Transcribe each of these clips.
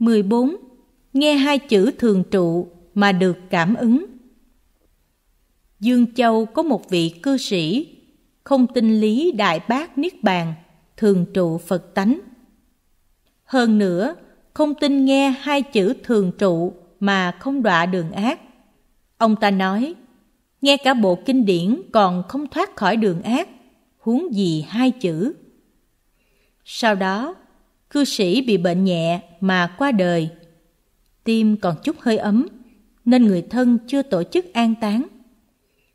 14. Nghe hai chữ thường trụ mà được cảm ứng. Dương Châu có một vị cư sĩ không tinh lý đại bác niết bàn, thường trụ Phật tánh. Hơn nữa, không tin nghe hai chữ thường trụ mà không đọa đường ác. Ông ta nói, nghe cả bộ kinh điển còn không thoát khỏi đường ác, huống gì hai chữ. Sau đó, cư sĩ bị bệnh nhẹ mà qua đời. Tim còn chút hơi ấm, nên người thân chưa tổ chức an táng.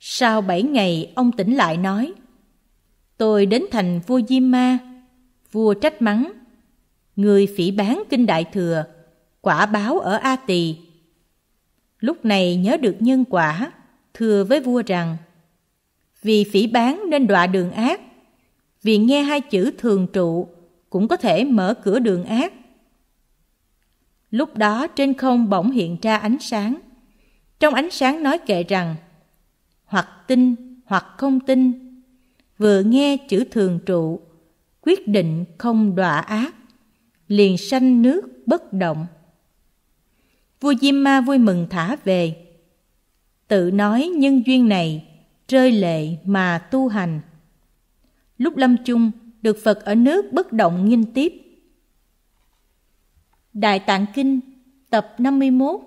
Sau bảy ngày, ông tỉnh lại nói, Tôi đến thành vua Diêm Ma, vua trách mắng, Người phỉ bán kinh đại thừa, quả báo ở A Tỳ. Lúc này nhớ được nhân quả, thưa với vua rằng, Vì phỉ bán nên đọa đường ác, vì nghe hai chữ thường trụ cũng có thể mở cửa đường ác. Lúc đó trên không bỗng hiện ra ánh sáng. Trong ánh sáng nói kệ rằng hoặc tin hoặc không tin, vừa nghe chữ thường trụ, quyết định không đọa ác, liền sanh nước bất động. Vua Diêm Ma vui mừng thả về, tự nói nhân duyên này, rơi lệ mà tu hành. Lúc lâm chung, được Phật ở nước bất động nghinh tiếp. Đại Tạng Kinh, tập 51,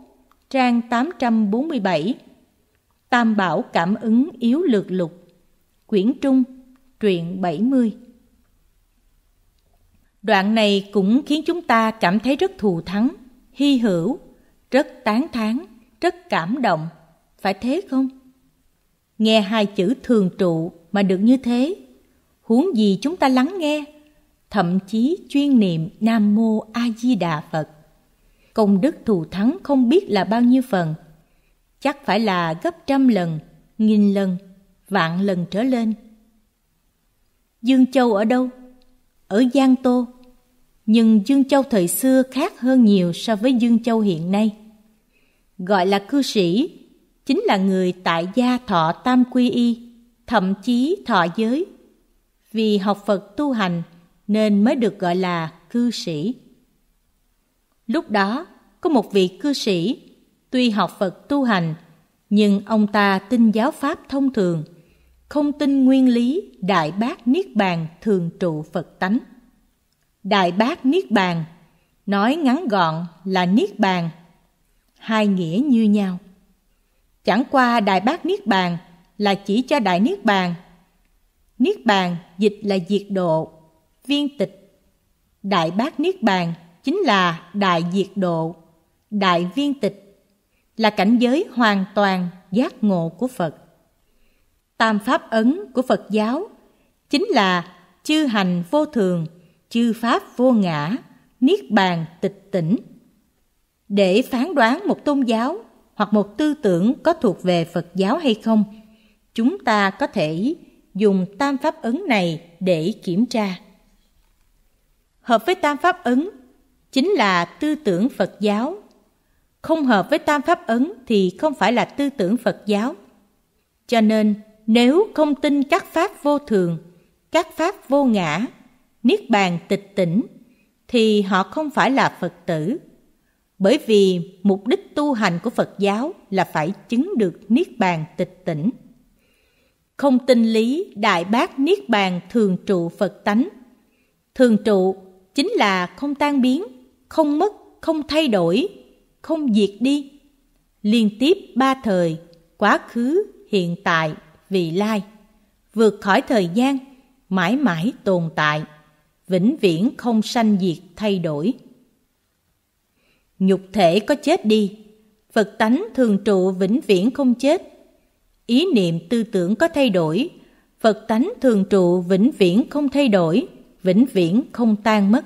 trang 847 Tam Bảo Cảm ứng Yếu Lược Lục Quyển Trung, truyện 70 Đoạn này cũng khiến chúng ta cảm thấy rất thù thắng, hy hữu, rất tán thán, rất cảm động. Phải thế không? Nghe hai chữ thường trụ mà được như thế huống gì chúng ta lắng nghe, thậm chí chuyên niệm Nam Mô A Di Đà Phật. Công đức thù thắng không biết là bao nhiêu phần, chắc phải là gấp trăm lần, nghìn lần, vạn lần trở lên. Dương Châu ở đâu? Ở Giang Tô. Nhưng Dương Châu thời xưa khác hơn nhiều so với Dương Châu hiện nay. Gọi là cư sĩ, chính là người tại gia thọ tam quy y, thậm chí thọ giới vì học Phật tu hành nên mới được gọi là cư sĩ. Lúc đó, có một vị cư sĩ tuy học Phật tu hành nhưng ông ta tin giáo pháp thông thường, không tin nguyên lý Đại Bác Niết Bàn thường trụ Phật tánh. Đại Bác Niết Bàn, nói ngắn gọn là Niết Bàn, hai nghĩa như nhau. Chẳng qua Đại Bác Niết Bàn là chỉ cho Đại Niết Bàn Niết bàn dịch là diệt độ, viên tịch. Đại bác Niết bàn chính là đại diệt độ, đại viên tịch, là cảnh giới hoàn toàn giác ngộ của Phật. Tam pháp ấn của Phật giáo chính là chư hành vô thường, chư pháp vô ngã, niết bàn tịch tỉnh. Để phán đoán một tôn giáo hoặc một tư tưởng có thuộc về Phật giáo hay không, chúng ta có thể dùng tam pháp ấn này để kiểm tra. Hợp với tam pháp ấn chính là tư tưởng Phật giáo. Không hợp với tam pháp ấn thì không phải là tư tưởng Phật giáo. Cho nên, nếu không tin các pháp vô thường, các pháp vô ngã, niết bàn tịch tỉnh, thì họ không phải là Phật tử. Bởi vì mục đích tu hành của Phật giáo là phải chứng được niết bàn tịch tỉnh không tinh lý đại bác niết bàn thường trụ Phật tánh. Thường trụ chính là không tan biến, không mất, không thay đổi, không diệt đi. Liên tiếp ba thời, quá khứ, hiện tại, vị lai, vượt khỏi thời gian, mãi mãi tồn tại, vĩnh viễn không sanh diệt thay đổi. Nhục thể có chết đi, Phật tánh thường trụ vĩnh viễn không chết, ý niệm tư tưởng có thay đổi phật tánh thường trụ vĩnh viễn không thay đổi vĩnh viễn không tan mất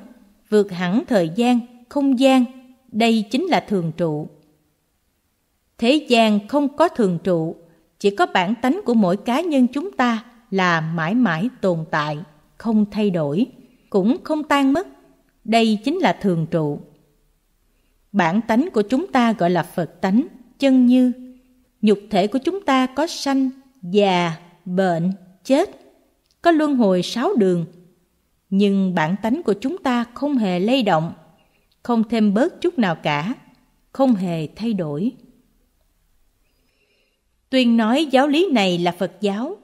vượt hẳn thời gian không gian đây chính là thường trụ thế gian không có thường trụ chỉ có bản tánh của mỗi cá nhân chúng ta là mãi mãi tồn tại không thay đổi cũng không tan mất đây chính là thường trụ bản tánh của chúng ta gọi là phật tánh chân như nhục thể của chúng ta có sanh, già, bệnh, chết, có luân hồi sáu đường. Nhưng bản tánh của chúng ta không hề lay động, không thêm bớt chút nào cả, không hề thay đổi. Tuyên nói giáo lý này là Phật giáo.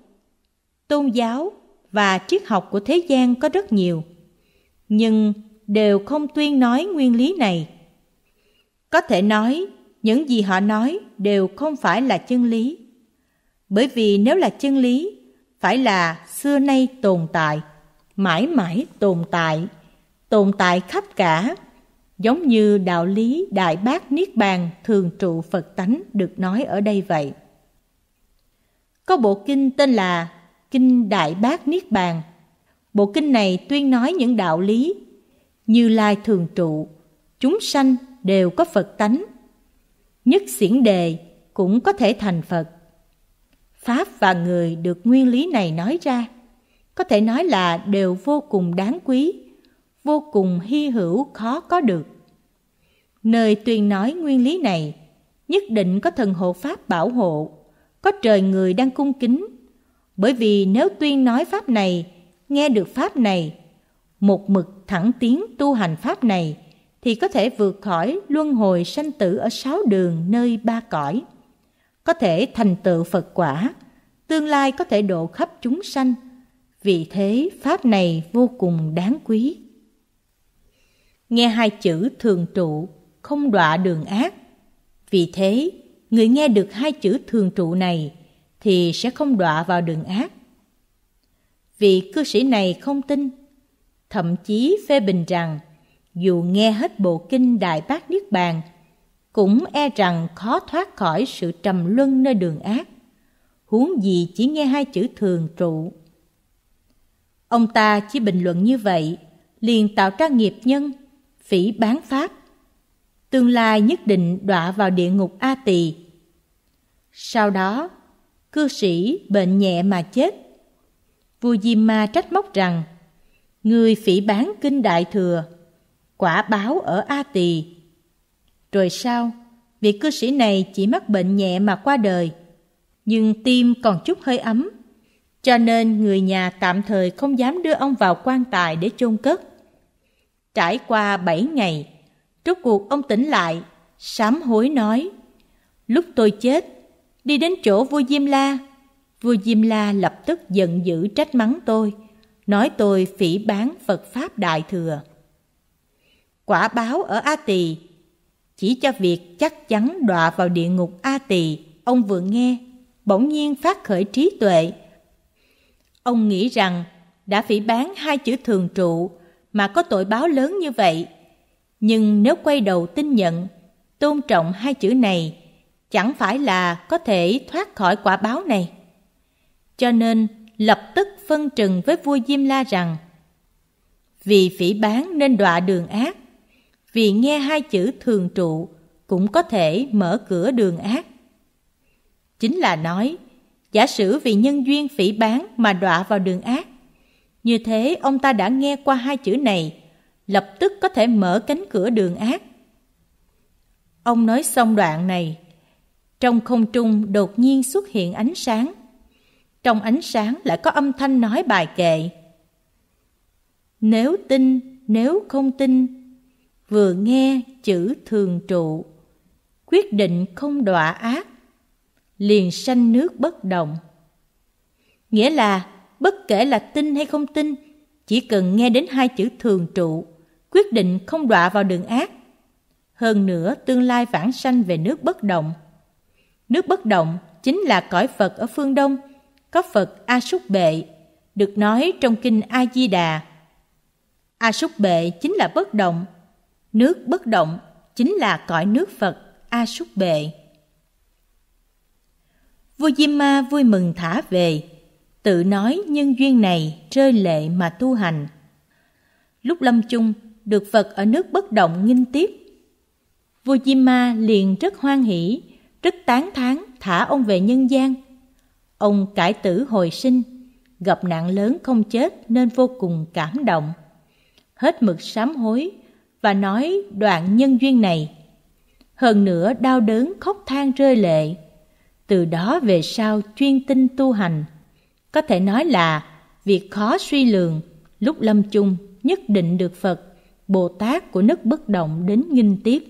Tôn giáo và triết học của thế gian có rất nhiều, nhưng đều không tuyên nói nguyên lý này. Có thể nói những gì họ nói đều không phải là chân lý. Bởi vì nếu là chân lý, phải là xưa nay tồn tại, mãi mãi tồn tại, tồn tại khắp cả, giống như đạo lý Đại Bác Niết Bàn thường trụ Phật tánh được nói ở đây vậy. Có bộ kinh tên là Kinh Đại Bác Niết Bàn. Bộ kinh này tuyên nói những đạo lý như lai thường trụ, chúng sanh đều có Phật tánh nhất xiển đề cũng có thể thành Phật. Pháp và người được nguyên lý này nói ra, có thể nói là đều vô cùng đáng quý, vô cùng hy hữu khó có được. Nơi tuyên nói nguyên lý này, nhất định có thần hộ Pháp bảo hộ, có trời người đang cung kính, bởi vì nếu tuyên nói Pháp này, nghe được Pháp này, một mực thẳng tiến tu hành Pháp này – thì có thể vượt khỏi luân hồi sanh tử ở sáu đường nơi ba cõi. Có thể thành tựu Phật quả, tương lai có thể độ khắp chúng sanh. Vì thế Pháp này vô cùng đáng quý. Nghe hai chữ thường trụ, không đọa đường ác. Vì thế, người nghe được hai chữ thường trụ này thì sẽ không đọa vào đường ác. Vị cư sĩ này không tin, thậm chí phê bình rằng dù nghe hết bộ kinh Đại Bác Niết Bàn, cũng e rằng khó thoát khỏi sự trầm luân nơi đường ác, huống gì chỉ nghe hai chữ thường trụ. Ông ta chỉ bình luận như vậy, liền tạo ra nghiệp nhân, phỉ bán pháp, tương lai nhất định đọa vào địa ngục A Tỳ. Sau đó, cư sĩ bệnh nhẹ mà chết. Vua Diêm Ma trách móc rằng, người phỉ bán kinh đại thừa, quả báo ở A Tỳ. Rồi sau, vị cư sĩ này chỉ mắc bệnh nhẹ mà qua đời, nhưng tim còn chút hơi ấm, cho nên người nhà tạm thời không dám đưa ông vào quan tài để chôn cất. Trải qua 7 ngày, rốt cuộc ông tỉnh lại, sám hối nói, lúc tôi chết, đi đến chỗ vua Diêm La, vua Diêm La lập tức giận dữ trách mắng tôi, nói tôi phỉ bán Phật Pháp Đại Thừa quả báo ở A Tỳ. Chỉ cho việc chắc chắn đọa vào địa ngục A Tỳ, ông vừa nghe, bỗng nhiên phát khởi trí tuệ. Ông nghĩ rằng đã phỉ bán hai chữ thường trụ mà có tội báo lớn như vậy. Nhưng nếu quay đầu tin nhận, tôn trọng hai chữ này, chẳng phải là có thể thoát khỏi quả báo này. Cho nên lập tức phân trừng với vua Diêm La rằng vì phỉ bán nên đọa đường ác, vì nghe hai chữ thường trụ cũng có thể mở cửa đường ác. Chính là nói, giả sử vì nhân duyên phỉ bán mà đọa vào đường ác, như thế ông ta đã nghe qua hai chữ này, lập tức có thể mở cánh cửa đường ác. Ông nói xong đoạn này, trong không trung đột nhiên xuất hiện ánh sáng. Trong ánh sáng lại có âm thanh nói bài kệ. Nếu tin, nếu không tin, vừa nghe chữ thường trụ, quyết định không đọa ác, liền sanh nước bất động. Nghĩa là bất kể là tin hay không tin, chỉ cần nghe đến hai chữ thường trụ, quyết định không đọa vào đường ác. Hơn nữa tương lai vãng sanh về nước bất động. Nước bất động chính là cõi Phật ở phương Đông, có Phật A Súc Bệ, được nói trong kinh A Di Đà. A Súc Bệ chính là bất động, Nước bất động chính là cõi nước Phật A Súc Bệ. Vua Diêm Ma vui mừng thả về, tự nói nhân duyên này rơi lệ mà tu hành. Lúc lâm chung, được Phật ở nước bất động nghinh tiếp. Vua Diêm Ma liền rất hoan hỷ, rất tán thán thả ông về nhân gian. Ông cải tử hồi sinh, gặp nạn lớn không chết nên vô cùng cảm động. Hết mực sám hối và nói đoạn nhân duyên này. Hơn nữa đau đớn khóc than rơi lệ. Từ đó về sau chuyên tinh tu hành. Có thể nói là việc khó suy lường, lúc lâm chung nhất định được Phật, Bồ Tát của nước bất động đến nghinh tiếp.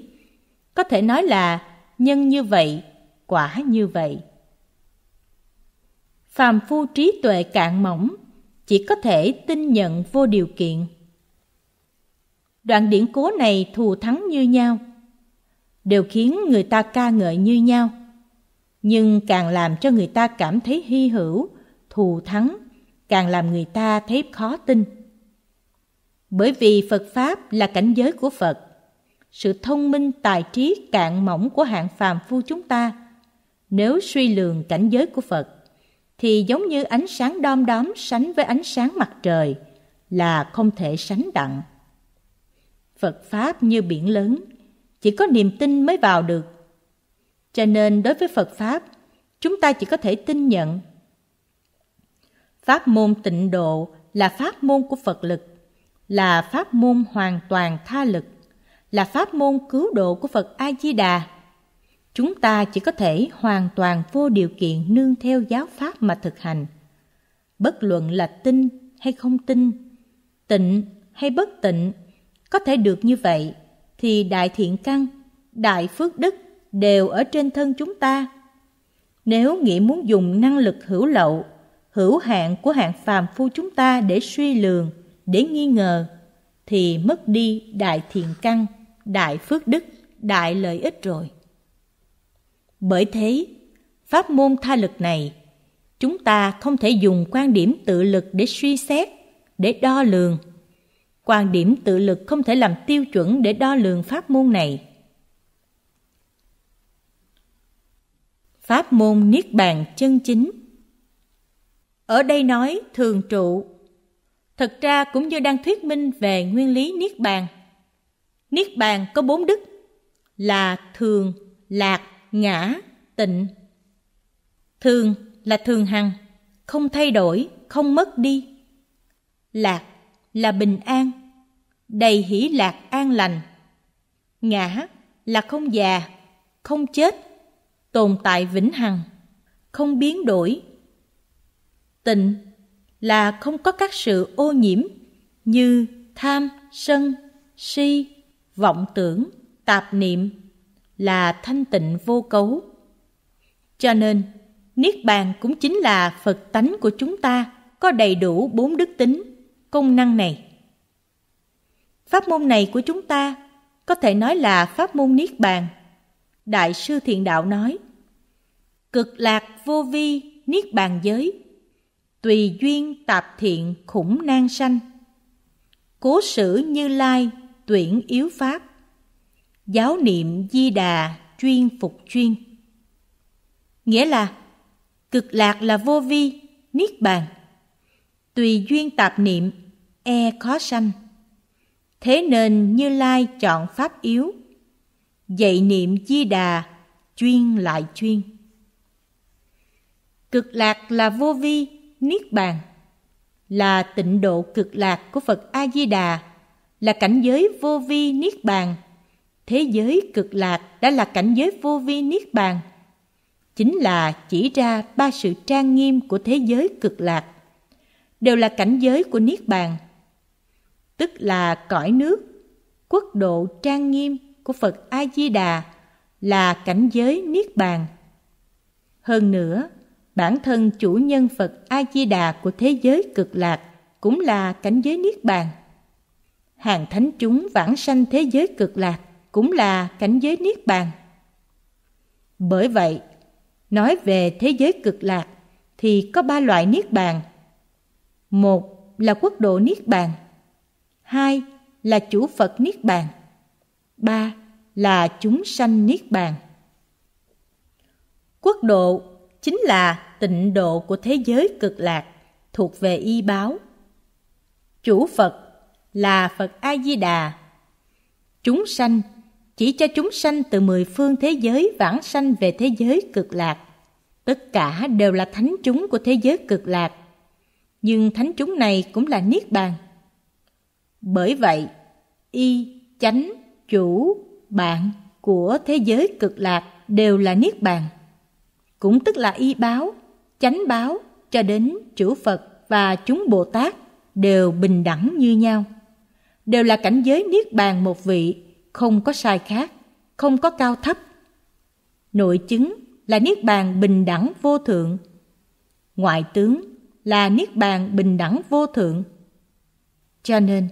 Có thể nói là nhân như vậy, quả như vậy. Phàm phu trí tuệ cạn mỏng, chỉ có thể tin nhận vô điều kiện đoạn điển cố này thù thắng như nhau, đều khiến người ta ca ngợi như nhau, nhưng càng làm cho người ta cảm thấy hy hữu, thù thắng, càng làm người ta thấy khó tin. Bởi vì Phật Pháp là cảnh giới của Phật, sự thông minh tài trí cạn mỏng của hạng phàm phu chúng ta, nếu suy lường cảnh giới của Phật, thì giống như ánh sáng đom đóm sánh với ánh sáng mặt trời là không thể sánh đặng. Phật Pháp như biển lớn, chỉ có niềm tin mới vào được. Cho nên đối với Phật Pháp, chúng ta chỉ có thể tin nhận. Pháp môn tịnh độ là pháp môn của Phật lực, là pháp môn hoàn toàn tha lực, là pháp môn cứu độ của Phật A-di-đà. Chúng ta chỉ có thể hoàn toàn vô điều kiện nương theo giáo pháp mà thực hành. Bất luận là tin hay không tin, tịnh hay bất tịnh, có thể được như vậy thì đại thiện căn, đại phước đức đều ở trên thân chúng ta. Nếu nghĩ muốn dùng năng lực hữu lậu, hữu hạn của hạng phàm phu chúng ta để suy lường, để nghi ngờ, thì mất đi đại thiện căn, đại phước đức, đại lợi ích rồi. Bởi thế, pháp môn tha lực này, chúng ta không thể dùng quan điểm tự lực để suy xét, để đo lường, quan điểm tự lực không thể làm tiêu chuẩn để đo lường pháp môn này. Pháp môn Niết Bàn chân chính Ở đây nói thường trụ, thật ra cũng như đang thuyết minh về nguyên lý Niết Bàn. Niết Bàn có bốn đức là thường, lạc, ngã, tịnh. Thường là thường hằng, không thay đổi, không mất đi. Lạc là bình an, đầy hỷ lạc an lành. Ngã là không già, không chết, tồn tại vĩnh hằng, không biến đổi. Tịnh là không có các sự ô nhiễm như tham, sân, si, vọng tưởng, tạp niệm là thanh tịnh vô cấu. Cho nên, Niết Bàn cũng chính là Phật tánh của chúng ta có đầy đủ bốn đức tính công năng này. Pháp môn này của chúng ta có thể nói là pháp môn niết bàn. Đại sư Thiện Đạo nói, cực lạc vô vi niết bàn giới, tùy duyên tạp thiện khủng nan sanh, cố sử như lai tuyển yếu pháp, giáo niệm di đà chuyên phục chuyên. Nghĩa là cực lạc là vô vi, niết bàn. Tùy duyên tạp niệm e khó sanh. Thế nên Như Lai chọn pháp yếu, dạy niệm Di Đà, chuyên lại chuyên. Cực lạc là vô vi, niết bàn, là tịnh độ cực lạc của Phật A Di Đà, là cảnh giới vô vi niết bàn. Thế giới cực lạc đã là cảnh giới vô vi niết bàn, chính là chỉ ra ba sự trang nghiêm của thế giới cực lạc, đều là cảnh giới của niết bàn tức là cõi nước, quốc độ trang nghiêm của Phật A Di Đà là cảnh giới niết bàn. Hơn nữa, bản thân chủ nhân Phật A Di Đà của thế giới cực lạc cũng là cảnh giới niết bàn. Hàng thánh chúng vãng sanh thế giới cực lạc cũng là cảnh giới niết bàn. Bởi vậy, nói về thế giới cực lạc thì có ba loại niết bàn. Một là quốc độ niết bàn hai là chủ Phật Niết Bàn. ba là chúng sanh Niết Bàn. Quốc độ chính là tịnh độ của thế giới cực lạc thuộc về y báo. Chủ Phật là Phật A-di-đà. Chúng sanh chỉ cho chúng sanh từ mười phương thế giới vãng sanh về thế giới cực lạc. Tất cả đều là thánh chúng của thế giới cực lạc. Nhưng thánh chúng này cũng là Niết Bàn. Bởi vậy, y chánh chủ bạn của thế giới cực lạc đều là niết bàn cũng tức là y báo chánh báo cho đến chủ phật và chúng bồ tát đều bình đẳng như nhau đều là cảnh giới niết bàn một vị không có sai khác không có cao thấp nội chứng là niết bàn bình đẳng vô thượng ngoại tướng là niết bàn bình đẳng vô thượng cho nên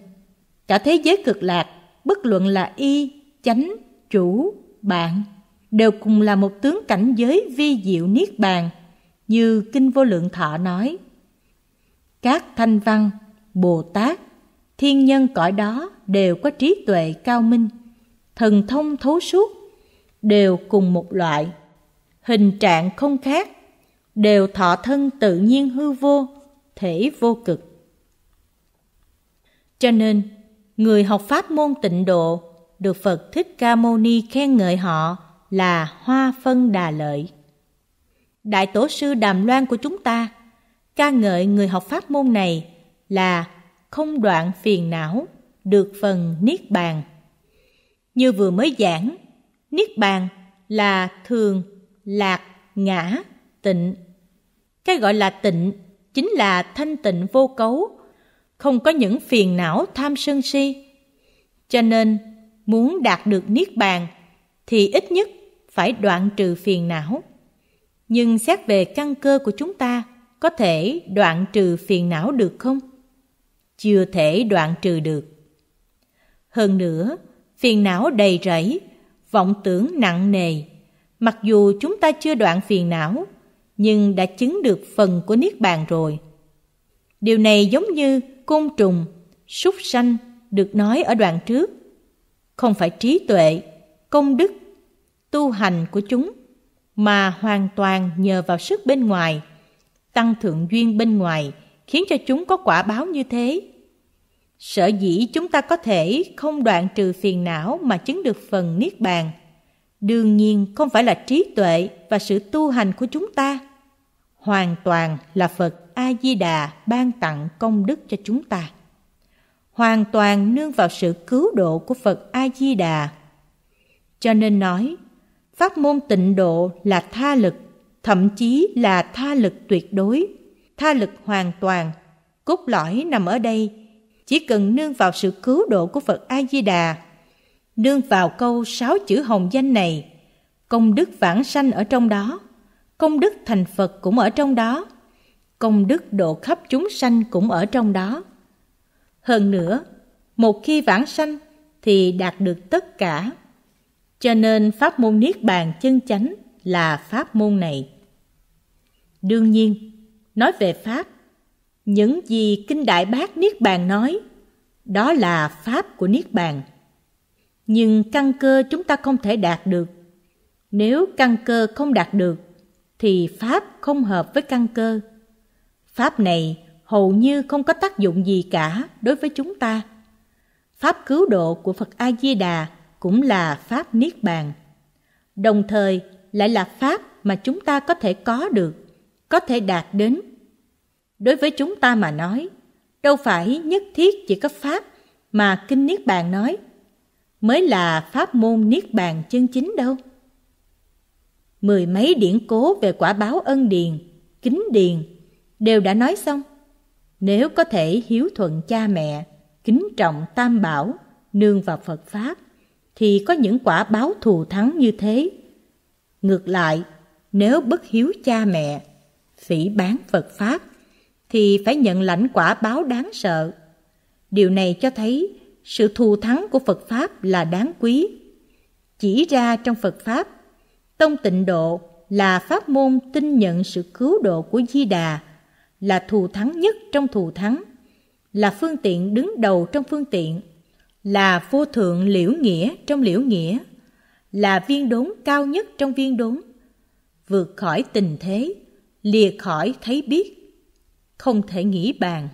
Cả thế giới cực lạc, bất luận là y, chánh, chủ, bạn, đều cùng là một tướng cảnh giới vi diệu niết bàn, như Kinh Vô Lượng Thọ nói. Các thanh văn, Bồ Tát, thiên nhân cõi đó đều có trí tuệ cao minh, thần thông thấu suốt, đều cùng một loại, hình trạng không khác, đều thọ thân tự nhiên hư vô, thể vô cực. Cho nên, người học pháp môn tịnh độ được Phật Thích Ca Mâu Ni khen ngợi họ là hoa phân đà lợi. Đại Tổ sư Đàm Loan của chúng ta ca ngợi người học pháp môn này là không đoạn phiền não, được phần niết bàn. Như vừa mới giảng, niết bàn là thường, lạc, ngã, tịnh. Cái gọi là tịnh chính là thanh tịnh vô cấu, không có những phiền não tham sân si. Cho nên, muốn đạt được niết bàn thì ít nhất phải đoạn trừ phiền não. Nhưng xét về căn cơ của chúng ta, có thể đoạn trừ phiền não được không? Chưa thể đoạn trừ được. Hơn nữa, phiền não đầy rẫy, vọng tưởng nặng nề. Mặc dù chúng ta chưa đoạn phiền não, nhưng đã chứng được phần của Niết Bàn rồi. Điều này giống như côn trùng, súc sanh được nói ở đoạn trước, không phải trí tuệ, công đức, tu hành của chúng, mà hoàn toàn nhờ vào sức bên ngoài, tăng thượng duyên bên ngoài khiến cho chúng có quả báo như thế. Sở dĩ chúng ta có thể không đoạn trừ phiền não mà chứng được phần niết bàn, đương nhiên không phải là trí tuệ và sự tu hành của chúng ta, hoàn toàn là Phật A-di-đà ban tặng công đức cho chúng ta. Hoàn toàn nương vào sự cứu độ của Phật A-di-đà. Cho nên nói, pháp môn tịnh độ là tha lực, thậm chí là tha lực tuyệt đối, tha lực hoàn toàn. Cốt lõi nằm ở đây, chỉ cần nương vào sự cứu độ của Phật A-di-đà. Nương vào câu sáu chữ hồng danh này, công đức vãng sanh ở trong đó, công đức thành Phật cũng ở trong đó công đức độ khắp chúng sanh cũng ở trong đó. Hơn nữa, một khi vãng sanh thì đạt được tất cả. Cho nên pháp môn niết bàn chân chánh là pháp môn này. Đương nhiên, nói về pháp, những gì kinh đại bác niết bàn nói, đó là pháp của niết bàn. Nhưng căn cơ chúng ta không thể đạt được. Nếu căn cơ không đạt được thì pháp không hợp với căn cơ Pháp này hầu như không có tác dụng gì cả đối với chúng ta. Pháp cứu độ của Phật A Di Đà cũng là pháp niết bàn. Đồng thời lại là pháp mà chúng ta có thể có được, có thể đạt đến. Đối với chúng ta mà nói, đâu phải nhất thiết chỉ có pháp mà kinh niết bàn nói mới là pháp môn niết bàn chân chính đâu. Mười mấy điển cố về quả báo ân điền, kính điền đều đã nói xong. Nếu có thể hiếu thuận cha mẹ, kính trọng tam bảo, nương vào Phật Pháp, thì có những quả báo thù thắng như thế. Ngược lại, nếu bất hiếu cha mẹ, phỉ bán Phật Pháp, thì phải nhận lãnh quả báo đáng sợ. Điều này cho thấy sự thù thắng của Phật Pháp là đáng quý. Chỉ ra trong Phật Pháp, tông tịnh độ là pháp môn tin nhận sự cứu độ của Di Đà là thù thắng nhất trong thù thắng, là phương tiện đứng đầu trong phương tiện, là vô thượng liễu nghĩa trong liễu nghĩa, là viên đốn cao nhất trong viên đốn, vượt khỏi tình thế, lìa khỏi thấy biết, không thể nghĩ bàn.